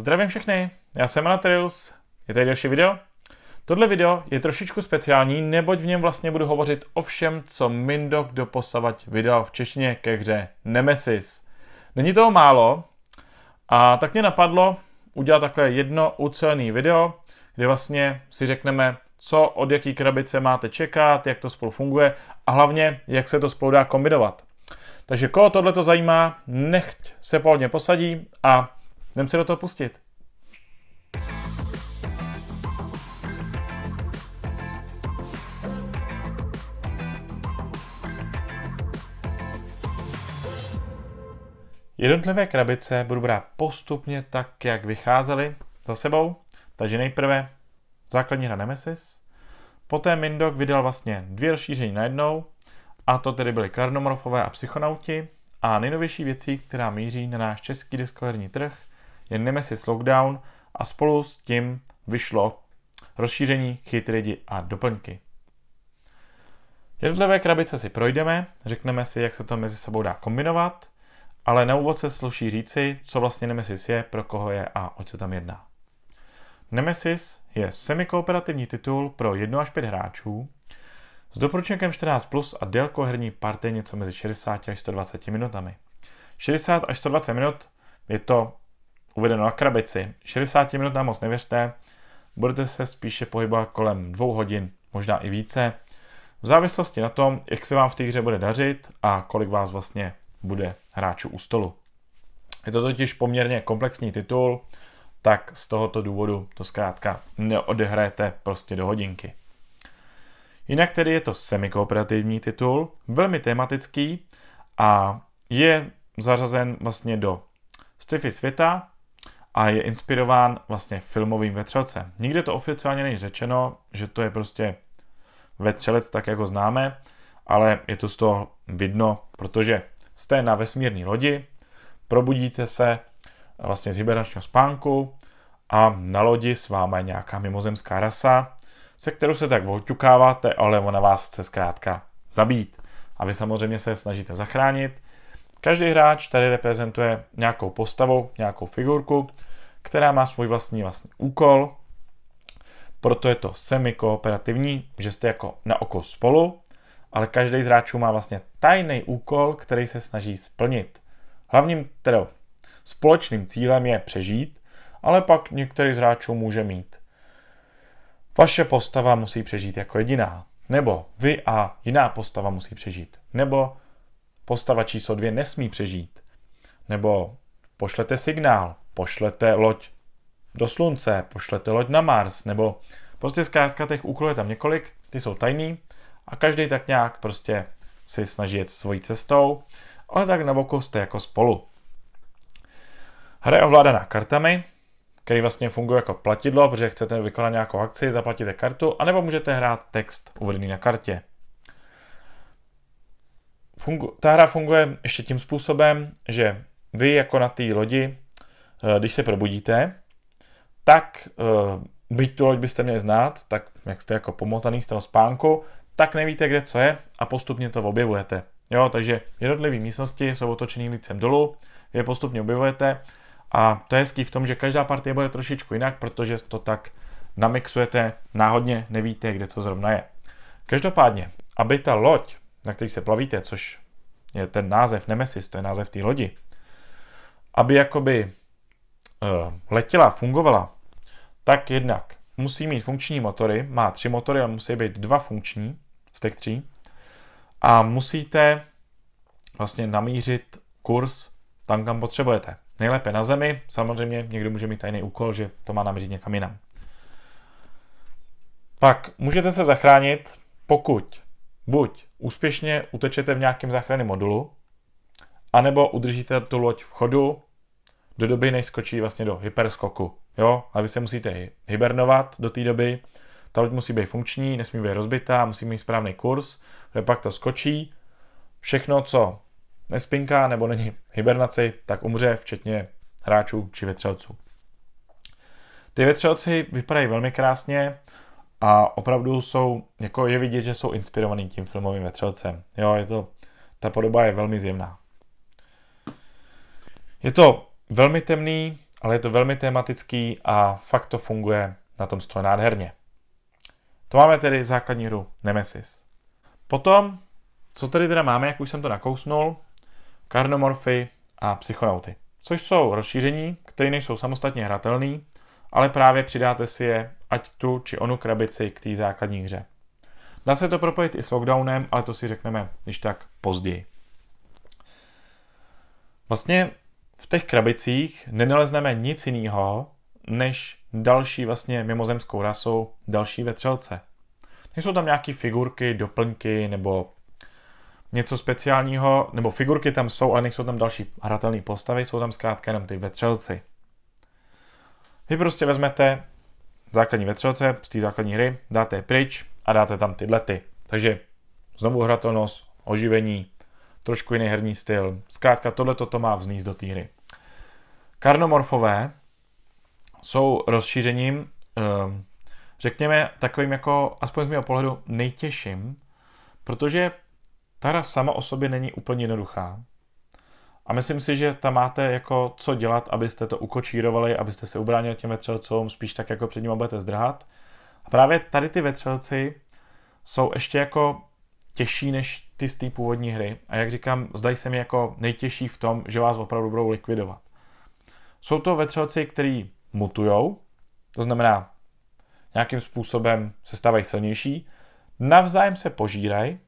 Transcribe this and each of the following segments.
Zdravím všechny, já jsem Anatrius, je tady další video. Tohle video je trošičku speciální, neboť v něm vlastně budu hovořit o všem, co Mindok doposavať vydal v češtině ke hře Nemesis. Není toho málo a tak mě napadlo udělat takhle jedno ucelené video, kde vlastně si řekneme, co od jaký krabice máte čekat, jak to spolu funguje a hlavně, jak se to spolu dá kombinovat. Takže koho tohle to zajímá, nechť se pohodně posadí a Jdem se do toho pustit. Jednotlivé krabice budu brát postupně tak, jak vycházely za sebou. Takže nejprve základní hra Nemesis. Poté Mindok vydal vlastně dvě rozšíření najednou, a to tedy byly Karnomorfové a Psychonauti. A nejnovější věcí, která míří na náš český diskoherní trh, je Nemesis Lockdown a spolu s tím vyšlo rozšíření chytridi a doplňky. Jednotlivé krabice si projdeme, řekneme si, jak se to mezi sebou dá kombinovat, ale na úvod se sluší říci, co vlastně Nemesis je, pro koho je a oč se tam jedná. Nemesis je semikooperativní titul pro 1 až 5 hráčů s doporučenkem 14 plus a délkou herní party něco mezi 60 až 120 minutami. 60 až 120 minut je to uvedeno na krabici. 60 minut nám moc nevěřte, budete se spíše pohybovat kolem dvou hodin, možná i více, v závislosti na tom, jak se vám v té hře bude dařit a kolik vás vlastně bude hráčů u stolu. Je to totiž poměrně komplexní titul, tak z tohoto důvodu to zkrátka neodehráte prostě do hodinky. Jinak tedy je to semikooperativní titul, velmi tematický a je zařazen vlastně do sci-fi světa, a je inspirován vlastně filmovým vetřelcem. Nikde to oficiálně není řečeno, že to je prostě vetřelec tak, jako známe, ale je to z toho vidno, protože jste na vesmírné lodi, probudíte se eh, vlastně z hibernačního spánku a na lodi s váma je nějaká mimozemská rasa, se kterou se tak volťukáváte, ale ona vás chce zkrátka zabít. A vy samozřejmě se snažíte zachránit Každý hráč tady reprezentuje nějakou postavu, nějakou figurku, která má svůj vlastní vlastní úkol, proto je to semi-kooperativní, že jste jako na oko spolu, ale každý z hráčů má vlastně tajný úkol, který se snaží splnit. Hlavním tedy společným cílem je přežít, ale pak některý z hráčů může mít. Vaše postava musí přežít jako jediná, nebo vy a jiná postava musí přežít, nebo Postava číslo dvě nesmí přežít. Nebo pošlete signál, pošlete loď do slunce, pošlete loď na Mars, nebo prostě zkrátka těch úkolů je tam několik, ty jsou tajný a každý tak nějak prostě si snaží jet svojí cestou, ale tak na boku jste jako spolu. Hra je ovládaná kartami, který vlastně funguje jako platidlo, protože chcete vykonat nějakou akci, zaplatíte kartu, anebo můžete hrát text uvedený na kartě fungu- ta hra funguje ještě tím způsobem, že vy jako na té lodi, eh, když se probudíte, tak eh, byť tu loď byste měli znát, tak jak jste jako pomotaný z toho spánku, tak nevíte, kde co je a postupně to objevujete. Jo, takže jednotlivé místnosti jsou otočený lícem dolů, je postupně objevujete a to je hezký v tom, že každá partie bude trošičku jinak, protože to tak namixujete náhodně, nevíte, kde to zrovna je. Každopádně, aby ta loď na kterých se plavíte, což je ten název Nemesis, to je název té lodi, aby jakoby uh, letěla, fungovala, tak jednak musí mít funkční motory, má tři motory, ale musí být dva funkční z těch tří a musíte vlastně namířit kurz tam, kam potřebujete. Nejlépe na zemi, samozřejmě někdo může mít tajný úkol, že to má namířit někam jinam. Pak můžete se zachránit, pokud buď úspěšně utečete v nějakém záchranném modulu, anebo udržíte tu loď v chodu do doby, než skočí vlastně do hyperskoku. Jo? A vy se musíte hibernovat do té doby. Ta loď musí být funkční, nesmí být rozbitá, musí mít správný kurz, pak to skočí. Všechno, co nespinká nebo není hibernaci, tak umře, včetně hráčů či vetřelců. Ty vetřelci vypadají velmi krásně, a opravdu jsou, jako je vidět, že jsou inspirovaný tím filmovým vetřelcem. Jo, je to, ta podoba je velmi zjemná. Je to velmi temný, ale je to velmi tematický a fakt to funguje na tom stole nádherně. To máme tedy v základní hru Nemesis. Potom, co tady teda máme, jak už jsem to nakousnul, karnomorfy a psychonauty, což jsou rozšíření, které nejsou samostatně hratelné, ale právě přidáte si je ať tu či onu krabici k té základní hře. Dá se to propojit i s lockdownem, ale to si řekneme, když tak později. Vlastně v těch krabicích nenalezneme nic jiného, než další vlastně mimozemskou rasou, další vetřelce. Nejsou tam nějaké figurky, doplňky nebo něco speciálního, nebo figurky tam jsou, ale nejsou tam další hratelné postavy, jsou tam zkrátka jenom ty vetřelci. Vy prostě vezmete základní vetřelce z té základní hry, dáte je pryč a dáte tam tyhle ty. Takže znovu hratelnost, oživení, trošku jiný herní styl. Zkrátka tohle to má vzníst do té hry. Karnomorfové jsou rozšířením, ehm, řekněme, takovým jako, aspoň z mého pohledu, nejtěžším, protože ta hra sama o sobě není úplně jednoduchá. A myslím si, že tam máte jako co dělat, abyste to ukočírovali, abyste se ubránili těm vetřelcům, spíš tak jako před ním budete zdrhat. A právě tady ty vetřelci jsou ještě jako těžší než ty z té původní hry. A jak říkám, zdají se mi jako nejtěžší v tom, že vás opravdu budou likvidovat. Jsou to vetřelci, který mutujou, to znamená nějakým způsobem se stávají silnější, navzájem se požírají,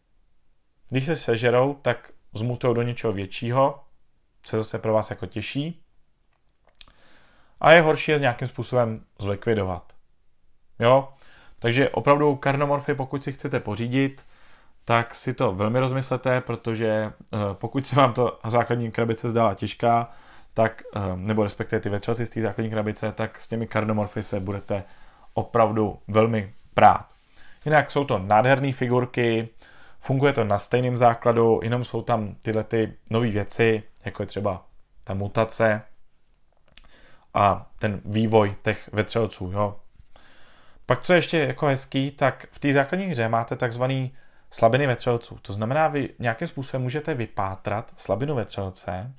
když se sežerou, tak zmutujou do něčeho většího, se zase pro vás jako těší. A je horší je nějakým způsobem zlikvidovat. Jo? Takže opravdu karnomorfy, pokud si chcete pořídit, tak si to velmi rozmyslete, protože eh, pokud se vám to základní krabice zdala těžká, tak, eh, nebo respektive ty vetřelci z té základní krabice, tak s těmi karnomorfy se budete opravdu velmi prát. Jinak jsou to nádherné figurky, Funguje to na stejném základu, jenom jsou tam tyhle ty nové věci, jako je třeba ta mutace a ten vývoj těch vetřelců. Jo. Pak co je ještě jako hezký, tak v té základní hře máte takzvaný slabiny vetřelců. To znamená, vy nějakým způsobem můžete vypátrat slabinu vetřelce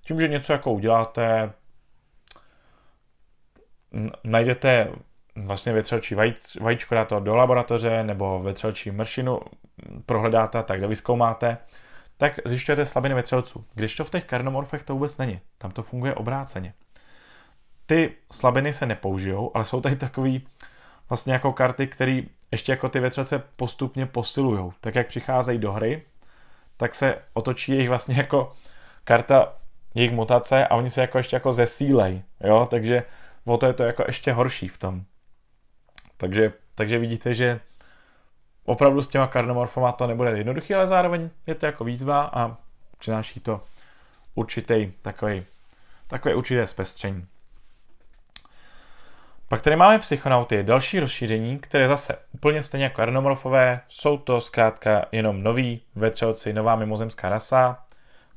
tím, že něco jako uděláte, najdete vlastně vetřelčí vajíčko dáte do laboratoře nebo vetřelčí mršinu prohledáte, tak to vyzkoumáte, tak zjišťujete slabiny vetřelců. Když to v těch karnomorfech to vůbec není, tam to funguje obráceně. Ty slabiny se nepoužijou, ale jsou tady takový vlastně jako karty, které ještě jako ty vetřelce postupně posilují. Tak jak přicházejí do hry, tak se otočí jejich vlastně jako karta jejich mutace a oni se jako ještě jako zesílej, jo, takže o to je to jako ještě horší v tom. Takže, takže vidíte, že opravdu s těma karnomorfama to nebude jednoduché, ale zároveň je to jako výzva a přináší to určitý takový, takové určité zpestření. Pak tady máme psychonauty, další rozšíření, které zase úplně stejně jako arnomorfové, jsou to zkrátka jenom noví vetřelci, nová mimozemská rasa.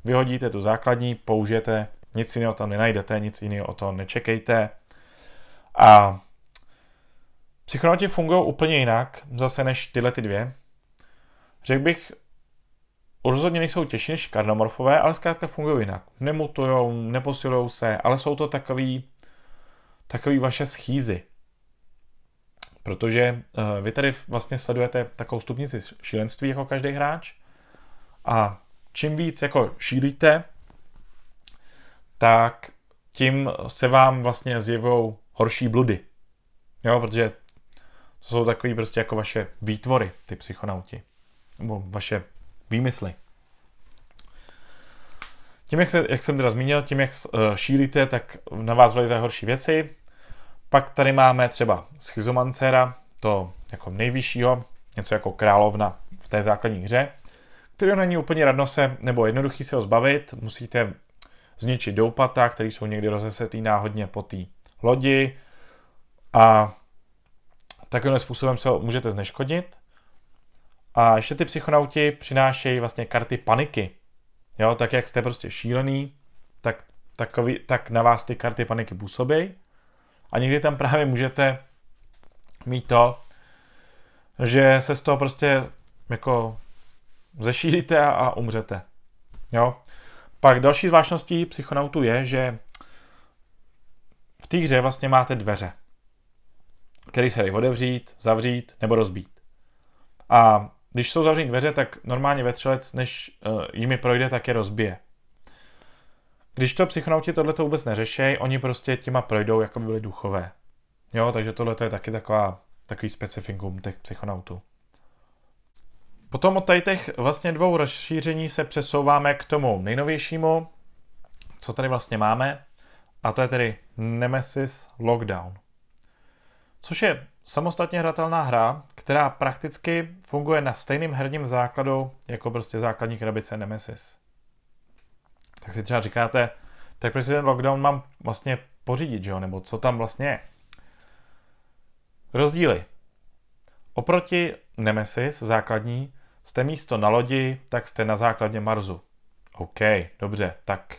Vyhodíte tu základní, použijete, nic jiného tam nenajdete, nic jiného o to nečekejte. A Psychonauti fungují úplně jinak, zase než tyhle ty dvě. Řekl bych, rozhodně nejsou těžší než karnomorfové, ale zkrátka fungují jinak. Nemutujou, neposilují se, ale jsou to takový, takový vaše schýzy. Protože uh, vy tady vlastně sledujete takovou stupnici šílenství jako každý hráč a čím víc jako šílíte, tak tím se vám vlastně zjevou horší bludy. Jo, protože to jsou takový prostě jako vaše výtvory, ty psychonauti. Nebo vaše výmysly. Tím, jak, se, jak jsem teda zmínil, tím, jak eh, šílíte, tak na vás velice horší věci. Pak tady máme třeba schizomancera, to jako nejvyššího, něco jako královna v té základní hře, kterého není úplně radno se, nebo jednoduchý se ho zbavit, musíte zničit doupata, které jsou někdy rozesetý náhodně po té lodi a Takovým způsobem se můžete zneškodnit. A ještě ty psychonauti přinášejí vlastně karty paniky. Jo, tak jak jste prostě šílený, tak, takový, tak na vás ty karty paniky působí. A někdy tam právě můžete mít to, že se z toho prostě jako zešílíte a, a umřete. Jo? Pak další zvláštností psychonautů je, že v té hře vlastně máte dveře který se dají otevřít, zavřít nebo rozbít. A když jsou zavřené dveře, tak normálně vetřelec, než eh, jimi projde, tak je rozbije. Když to psychonauti tohle to vůbec neřešejí, oni prostě těma projdou, jako by byli duchové. Jo, takže tohle je taky taková, takový specifikum těch psychonautů. Potom od tady těch vlastně dvou rozšíření se přesouváme k tomu nejnovějšímu, co tady vlastně máme, a to je tedy Nemesis Lockdown což je samostatně hratelná hra, která prakticky funguje na stejném herním základu jako prostě základní krabice Nemesis. Tak si třeba říkáte, tak proč si ten lockdown mám vlastně pořídit, že jo? nebo co tam vlastně je. Rozdíly. Oproti Nemesis základní jste místo na lodi, tak jste na základně Marsu. OK, dobře, tak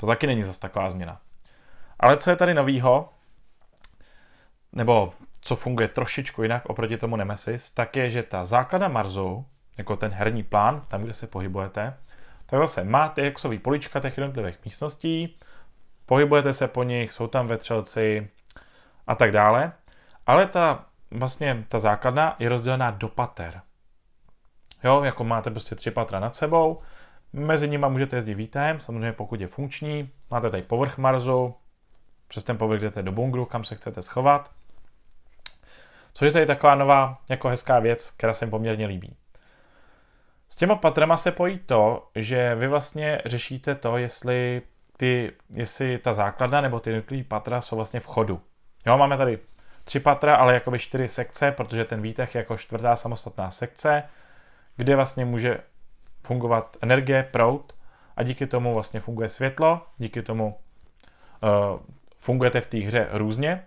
to taky není zas taková změna. Ale co je tady novýho? nebo co funguje trošičku jinak oproti tomu Nemesis, tak je, že ta základna Marzu, jako ten herní plán, tam, kde se pohybujete, tak zase máte jaksový polička těch jednotlivých místností, pohybujete se po nich, jsou tam vetřelci a tak dále. Ale ta vlastně ta základna je rozdělená do pater. Jo, jako máte prostě tři patra nad sebou, mezi nimi můžete jezdit vítem, samozřejmě pokud je funkční, máte tady povrch Marzu, přes ten povrch jdete do bungru, kam se chcete schovat, Což je tady taková nová jako hezká věc, která se mi poměrně líbí. S těma patrama se pojí to, že vy vlastně řešíte to, jestli, ty, jestli ta základna nebo ty jednotlivé patra jsou vlastně v chodu. Jo, máme tady tři patra, ale jakoby čtyři sekce, protože ten výtah je jako čtvrtá samostatná sekce, kde vlastně může fungovat energie, prout a díky tomu vlastně funguje světlo, díky tomu uh, fungujete v té hře různě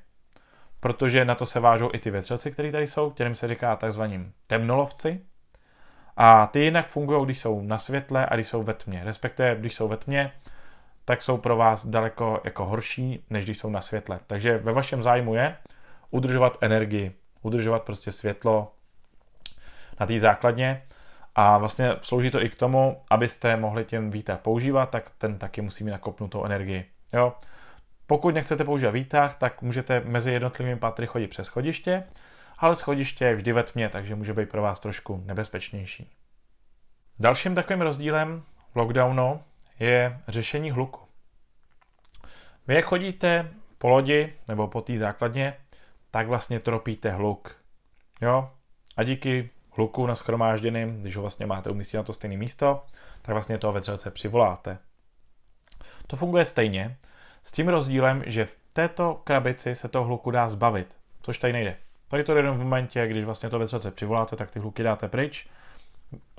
protože na to se vážou i ty vetřelci, které tady jsou, kterým se říká takzvaným temnolovci. A ty jinak fungují, když jsou na světle a když jsou ve tmě. Respektive, když jsou ve tmě, tak jsou pro vás daleko jako horší, než když jsou na světle. Takže ve vašem zájmu je udržovat energii, udržovat prostě světlo na té základně. A vlastně slouží to i k tomu, abyste mohli těm víte používat, tak ten taky musí mít nakopnutou energii. Jo? Pokud nechcete používat výtah, tak můžete mezi jednotlivými patry chodit přes schodiště, ale schodiště je vždy ve tmě, takže může být pro vás trošku nebezpečnější. Dalším takovým rozdílem lockdownu je řešení hluku. Vy jak chodíte po lodi nebo po té základně, tak vlastně tropíte hluk. Jo? A díky hluku na schromážděným, když ho vlastně máte umístit na to stejné místo, tak vlastně toho vetřelce přivoláte. To funguje stejně, s tím rozdílem, že v této krabici se toho hluku dá zbavit, což tady nejde. Tady to je jenom v momentě, když vlastně to vetřelce přivoláte, tak ty hluky dáte pryč.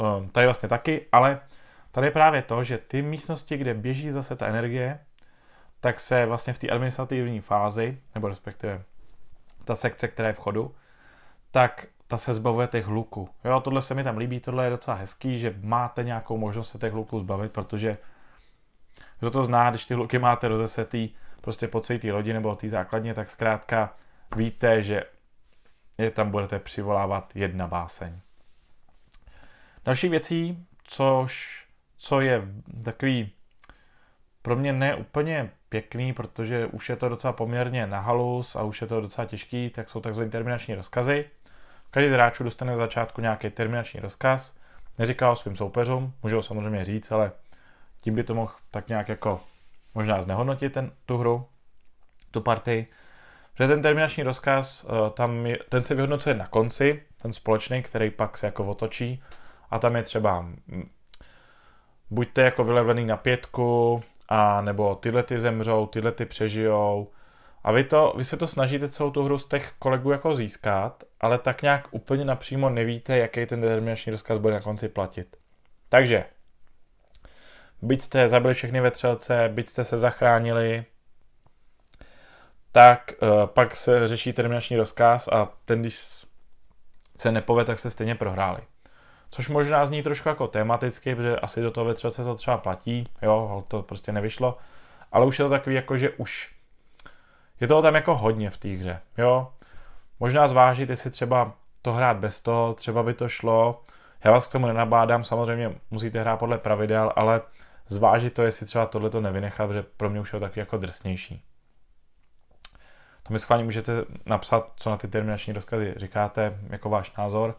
Ehm, tady vlastně taky, ale tady je právě to, že ty místnosti, kde běží zase ta energie, tak se vlastně v té administrativní fázi, nebo respektive ta sekce, která je v chodu, tak ta se zbavuje těch hluků. Jo, tohle se mi tam líbí, tohle je docela hezký, že máte nějakou možnost se těch hluků zbavit, protože kdo to zná, když ty luky máte rozesetý prostě po celé té lodi nebo té základně, tak zkrátka víte, že je tam budete přivolávat jedna báseň. Další věcí, což, co je takový pro mě ne úplně pěkný, protože už je to docela poměrně na halus a už je to docela těžký, tak jsou takzvané terminační rozkazy. Každý z hráčů dostane na začátku nějaký terminační rozkaz, neříká o svým soupeřům, může ho samozřejmě říct, ale tím by to mohl tak nějak jako možná znehodnotit ten, tu hru, tu partii. Protože ten terminační rozkaz, eh, tam je, ten se vyhodnocuje na konci, ten společný, který pak se jako otočí a tam je třeba mm, buďte jako vylevený na pětku, a nebo tyhle ty zemřou, tyhle ty přežijou. A vy, to, vy se to snažíte celou tu hru z těch kolegů jako získat, ale tak nějak úplně napřímo nevíte, jaký ten determinační rozkaz bude na konci platit. Takže byť jste zabili všechny vetřelce, byť jste se zachránili, tak uh, pak se řeší terminační rozkaz a ten, když se nepove, tak se stejně prohráli. Což možná zní trošku jako tematicky, protože asi do toho vetřelce to třeba platí, jo, to prostě nevyšlo, ale už je to takový jako, že už je toho tam jako hodně v té hře, jo. Možná zvážit, jestli třeba to hrát bez toho, třeba by to šlo. Já vás k tomu nenabádám, samozřejmě musíte hrát podle pravidel, ale zvážit to, jestli třeba tohle to nevynechat, protože pro mě už je to taky jako drsnější. To mi schválně můžete napsat, co na ty terminační rozkazy říkáte, jako váš názor,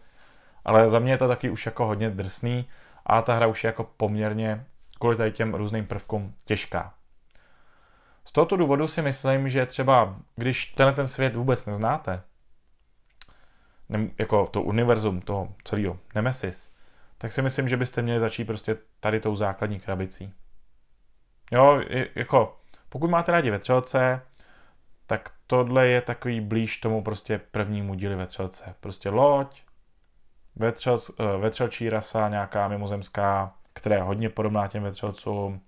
ale za mě je to taky už jako hodně drsný a ta hra už je jako poměrně kvůli tady těm různým prvkům těžká. Z tohoto důvodu si myslím, že třeba když tenhle ten svět vůbec neznáte, jako to univerzum toho celého Nemesis, tak si myslím, že byste měli začít prostě tady tou základní krabicí. Jo, jako, pokud máte rádi vetřelce, tak tohle je takový blíž tomu prostě prvnímu díli vetřelce. Prostě loď, vetřel, eh, vetřelčí rasa nějaká mimozemská, která je hodně podobná těm vetřelcům,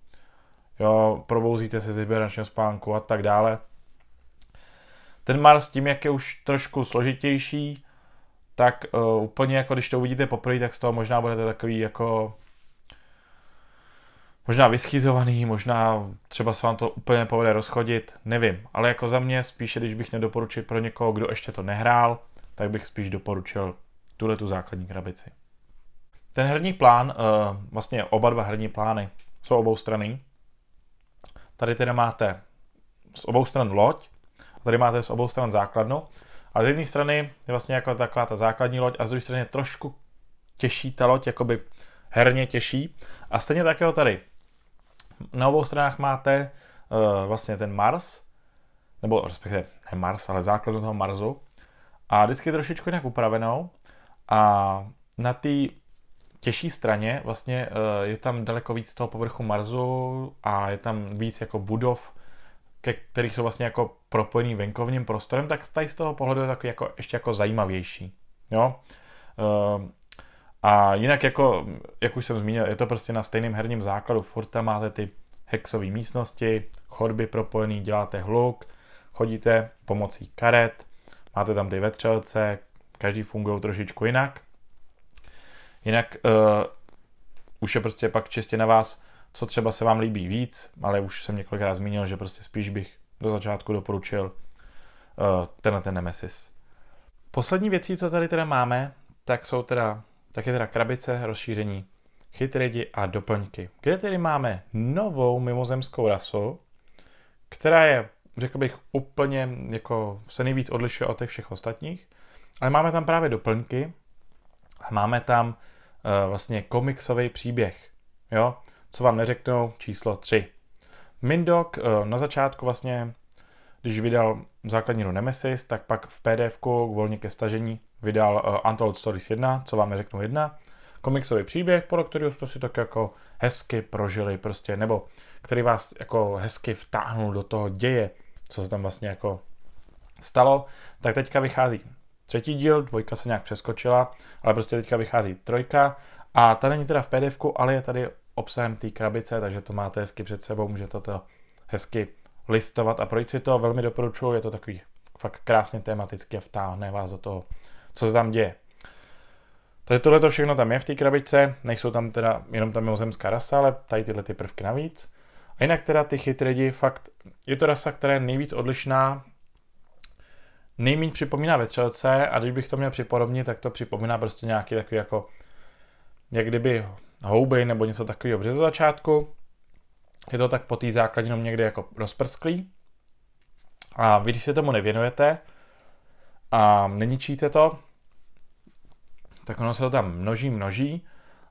jo, probouzíte se z hibernačního spánku a tak dále. Ten Mars tím, jak je už trošku složitější, tak uh, úplně jako když to uvidíte poprvé, tak z toho možná budete takový jako možná vyschýzovaný, možná třeba se vám to úplně povede rozchodit, nevím. Ale jako za mě spíše, když bych nedoporučil pro někoho, kdo ještě to nehrál, tak bych spíš doporučil tuhle tu základní krabici. Ten herní plán, uh, vlastně oba dva herní plány jsou obou strany. Tady tedy máte z obou stran loď, a tady máte z obou stran základnu. A z jedné strany je vlastně jako taková ta základní loď a z druhé strany je trošku těžší ta loď, jakoby herně těžší. A stejně tak jo jako tady. Na obou stranách máte uh, vlastně ten Mars, nebo respektive ne Mars, ale základnu toho Marsu. A vždycky trošičku jinak upravenou. A na té těžší straně vlastně uh, je tam daleko víc toho povrchu Marsu a je tam víc jako budov, ke, který jsou vlastně jako propojený venkovním prostorem, tak tady z toho pohledu je takový jako, ještě jako zajímavější. Jo? Ehm, a jinak jako, jak už jsem zmínil, je to prostě na stejném herním základu, furt tam máte ty hexové místnosti, chodby propojený, děláte hluk, chodíte pomocí karet, máte tam ty vetřelce, každý fungují trošičku jinak. Jinak uh, už je prostě pak čistě na vás, co třeba se vám líbí víc, ale už jsem několikrát zmínil, že prostě spíš bych do začátku doporučil uh, eh, tenhle ten Nemesis. Poslední věcí, co tady teda máme, tak jsou teda, tak je teda krabice rozšíření, chytridi a doplňky, kde tedy máme novou mimozemskou rasu, která je, řekl bych, úplně jako se nejvíc odlišuje od těch všech ostatních, ale máme tam právě doplňky a máme tam uh, vlastně komiksový příběh. Jo? co vám neřeknou číslo 3. Mindok eh, na začátku vlastně, když vydal základní Nemesis, tak pak v pdf volně ke stažení vydal eh, Untold Stories 1, co vám neřeknou 1, komiksový příběh, pro který jste si tak jako hezky prožili prostě, nebo který vás jako hezky vtáhnul do toho děje, co se tam vlastně jako stalo, tak teďka vychází třetí díl, dvojka se nějak přeskočila, ale prostě teďka vychází trojka a ta není teda v pdf ale je tady obsahem té krabice, takže to máte hezky před sebou, můžete to hezky listovat a projít si to. Velmi doporučuji, je to takový fakt krásně tematicky a vtáhne vás do toho, co se tam děje. Takže tohle to všechno tam je v té krabičce, nejsou tam teda jenom ta mimozemská rasa, ale tady tyhle ty prvky navíc. A jinak teda ty chytridi, fakt je to rasa, která je nejvíc odlišná, nejméně připomíná vetřelce a když bych to měl připodobnit, tak to připomíná prostě nějaký takový jako, jak kdyby houby nebo něco takového, v začátku je to tak po té základinom někde jako rozprsklý. A vy, když se tomu nevěnujete a neničíte to, tak ono se to tam množí, množí,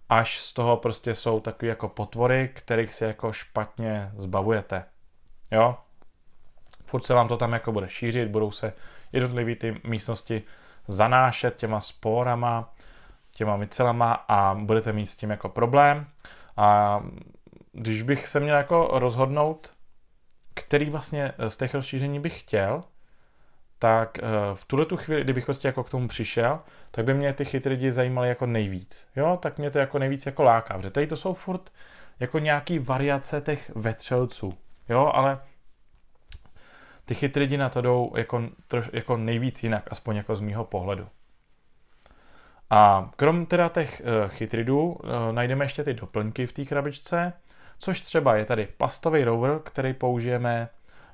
až z toho prostě jsou takové jako potvory, kterých si jako špatně zbavujete. Jo? Furt se vám to tam jako bude šířit, budou se jednotlivé ty místnosti zanášet těma spórama, těma micelama a budete mít s tím jako problém. A když bych se měl jako rozhodnout, který vlastně eh, z těch rozšíření bych chtěl, tak eh, v tuhle tu chvíli, kdybych prostě jako k tomu přišel, tak by mě ty lidi zajímaly jako nejvíc. Jo, tak mě to jako nejvíc jako láká, protože tady to jsou furt jako nějaký variace těch vetřelců. Jo, ale ty lidi na to jdou jako, troš, jako nejvíc jinak, aspoň jako z mýho pohledu. A krom teda těch eh, chytridů eh, najdeme ještě ty doplňky v té krabičce, což třeba je tady plastový rover, který použijeme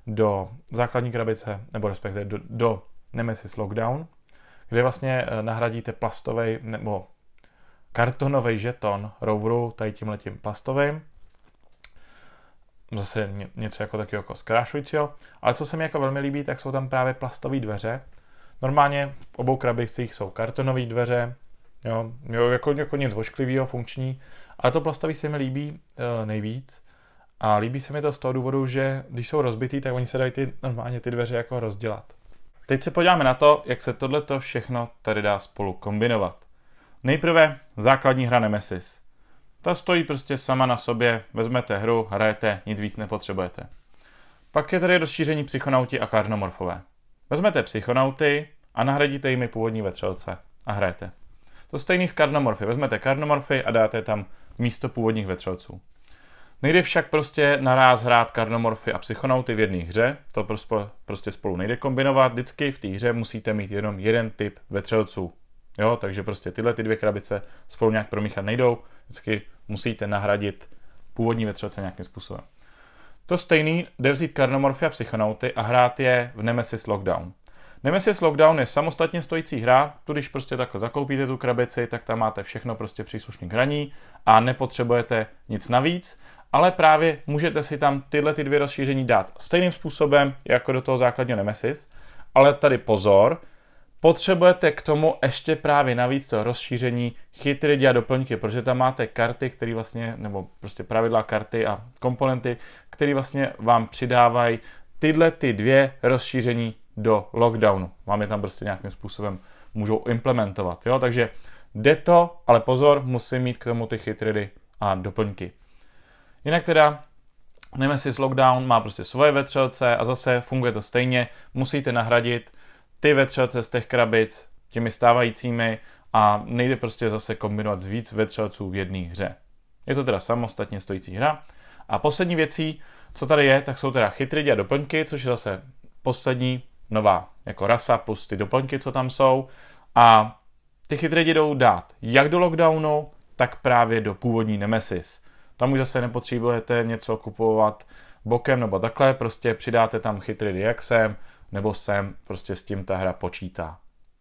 do základní krabice, nebo respektive do, do Nemesis Lockdown, kde vlastně eh, nahradíte plastový nebo kartonový žeton roveru tady letím plastovým. Zase něco jako takového jako zkrášujícího. Ale co se mi jako velmi líbí, tak jsou tam právě plastové dveře, Normálně v obou krabicích jsou kartonové dveře, jo, jo jako, jako nic vošklivého, funkční, ale to plastový se mi líbí e, nejvíc a líbí se mi to z toho důvodu, že když jsou rozbitý, tak oni se dají ty, normálně ty dveře jako rozdělat. Teď se podíváme na to, jak se tohleto všechno tady dá spolu kombinovat. Nejprve základní hra Nemesis. Ta stojí prostě sama na sobě, vezmete hru, hrajete, nic víc nepotřebujete. Pak je tady rozšíření psychonauti a karnomorfové. Vezmete psychonauty a nahradíte jimi původní vetřelce a hrajete. To stejný s karnomorfy. Vezmete karnomorfy a dáte tam místo původních vetřelců. Nejde však prostě naráz hrát karnomorfy a psychonauty v jedné hře, to prostě spolu nejde kombinovat, vždycky v té hře musíte mít jenom jeden typ vetřelců. Jo, takže prostě tyhle ty dvě krabice spolu nějak promíchat nejdou, vždycky musíte nahradit původní vetřelce nějakým způsobem. To stejný jde vzít Karnomorfy a Psychonauty a hrát je v Nemesis Lockdown. Nemesis Lockdown je samostatně stojící hra, tu když prostě takhle zakoupíte tu krabici, tak tam máte všechno prostě příslušný hraní a nepotřebujete nic navíc, ale právě můžete si tam tyhle ty dvě rozšíření dát stejným způsobem jako do toho základního Nemesis, ale tady pozor, Potřebujete k tomu ještě právě navíc to rozšíření chytridi a doplňky, protože tam máte karty, které vlastně, nebo prostě pravidla karty a komponenty, které vlastně vám přidávají tyhle ty dvě rozšíření do lockdownu. Vám je tam prostě nějakým způsobem můžou implementovat, jo? Takže jde to, ale pozor, musím mít k tomu ty chytridy a doplňky. Jinak teda Nemesis Lockdown má prostě svoje vetřelce a zase funguje to stejně, musíte nahradit ty vetřelce z těch krabic těmi stávajícími a nejde prostě zase kombinovat víc vetřelců v jedné hře. Je to teda samostatně stojící hra. A poslední věcí, co tady je, tak jsou teda chytridi a doplňky, což je zase poslední nová jako rasa plus ty doplňky, co tam jsou. A ty chytridi jdou dát jak do lockdownu, tak právě do původní Nemesis. Tam už zase nepotřebujete něco kupovat bokem nebo takhle, prostě přidáte tam chytridy jak sem, nebo sem prostě s tím ta hra počítá.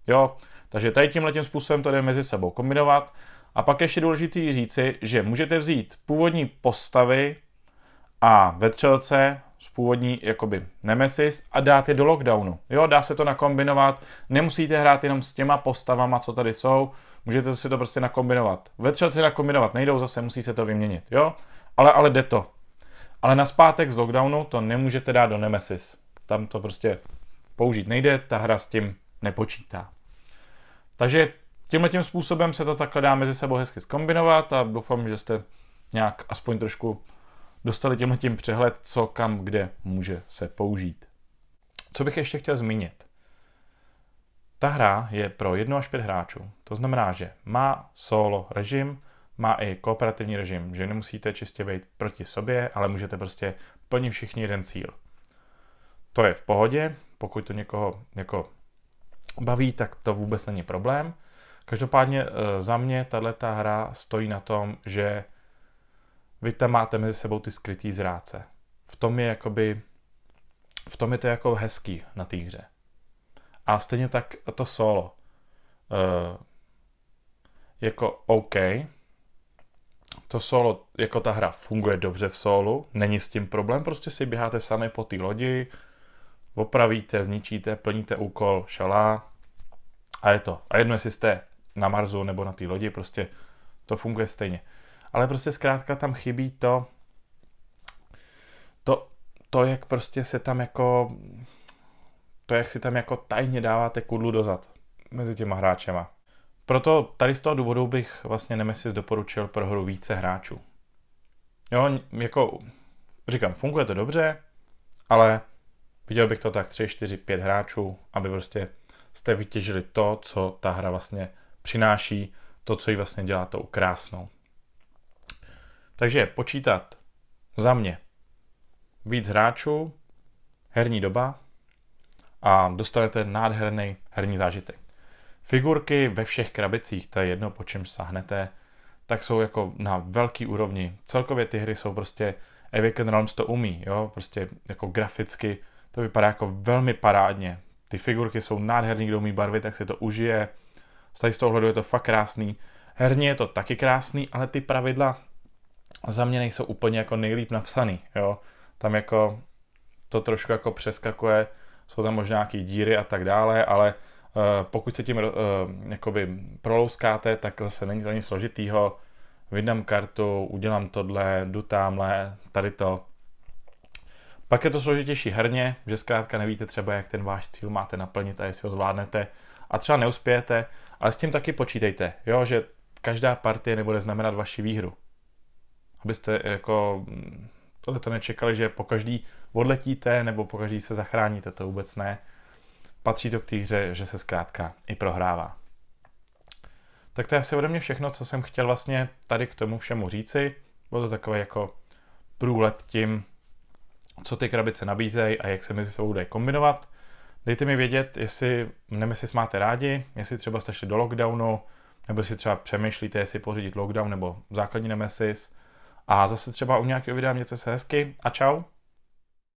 Jo, takže tady tímhle tím způsobem to jde mezi sebou kombinovat. A pak ještě důležitý říci, že můžete vzít původní postavy a vetřelce z původní jakoby Nemesis a dát je do lockdownu. Jo, dá se to nakombinovat, nemusíte hrát jenom s těma postavama, co tady jsou, můžete si to prostě nakombinovat. Vetřelci nakombinovat nejdou, zase musí se to vyměnit, jo? Ale, ale jde to. Ale na zpátek z lockdownu to nemůžete dát do Nemesis. Tam to prostě použít nejde, ta hra s tím nepočítá. Takže tímhle tím způsobem se to takhle dá mezi sebou hezky zkombinovat a doufám, že jste nějak aspoň trošku dostali tímhle tím přehled, co kam kde může se použít. Co bych ještě chtěl zmínit? Ta hra je pro 1 až 5 hráčů. To znamená, že má solo režim, má i kooperativní režim, že nemusíte čistě být proti sobě, ale můžete prostě plnit všichni jeden cíl. To je v pohodě, pokud to někoho jako baví, tak to vůbec není problém. Každopádně eh, za mě tato hra stojí na tom, že vy tam máte mezi sebou ty skrytý zráce. V tom je jakoby, v tom je to jako hezký na té hře. A stejně tak to solo. E, jako OK, to solo, jako ta hra funguje dobře v solu, není s tím problém, prostě si běháte sami po té lodi, opravíte, zničíte, plníte úkol, šalá a je to. A jedno, jestli jste na Marsu nebo na té lodi, prostě to funguje stejně. Ale prostě zkrátka tam chybí to, to, to jak prostě se tam jako, to jak si tam jako tajně dáváte kudlu dozad mezi těma hráčema. Proto tady z toho důvodu bych vlastně Nemesis doporučil pro hru více hráčů. Jo, jako říkám, funguje to dobře, ale Viděl bych to tak 3, 4, 5 hráčů, aby prostě jste vytěžili to, co ta hra vlastně přináší, to, co ji vlastně dělá tou krásnou. Takže počítat za mě víc hráčů, herní doba a dostanete nádherný herní zážitek. Figurky ve všech krabicích, to je jedno, po čem sahnete, tak jsou jako na velký úrovni. Celkově ty hry jsou prostě Awaken Realms to umí, jo, prostě jako graficky to vypadá jako velmi parádně. Ty figurky jsou nádherný, kdo umí barvy, tak si to užije. Z tady z toho hledu je to fakt krásný. Herně je to taky krásný, ale ty pravidla za mě nejsou úplně jako nejlíp napsaný, jo. Tam jako to trošku jako přeskakuje, jsou tam možná nějaké díry a tak dále, ale uh, pokud se tím uh, jakoby prolouskáte, tak zase není to nic složitýho. Vydám kartu, udělám tohle, jdu tamhle, tady to. Pak je to složitější herně, že zkrátka nevíte třeba, jak ten váš cíl máte naplnit a jestli ho zvládnete a třeba neuspějete, ale s tím taky počítejte, jo, že každá partie nebude znamenat vaši výhru. Abyste jako tohle to nečekali, že po každý odletíte nebo po každý se zachráníte, to vůbec ne. Patří to k té hře, že se zkrátka i prohrává. Tak to je asi ode mě všechno, co jsem chtěl vlastně tady k tomu všemu říci. Bylo to takové jako průlet tím, co ty krabice nabízejí a jak se mezi sebou dají kombinovat. Dejte mi vědět, jestli, nevím, jestli máte rádi, jestli třeba jste šli do lockdownu, nebo si třeba přemýšlíte, jestli pořídit lockdown nebo základní nemesis. A zase třeba u nějakého videa mějte se hezky a čau.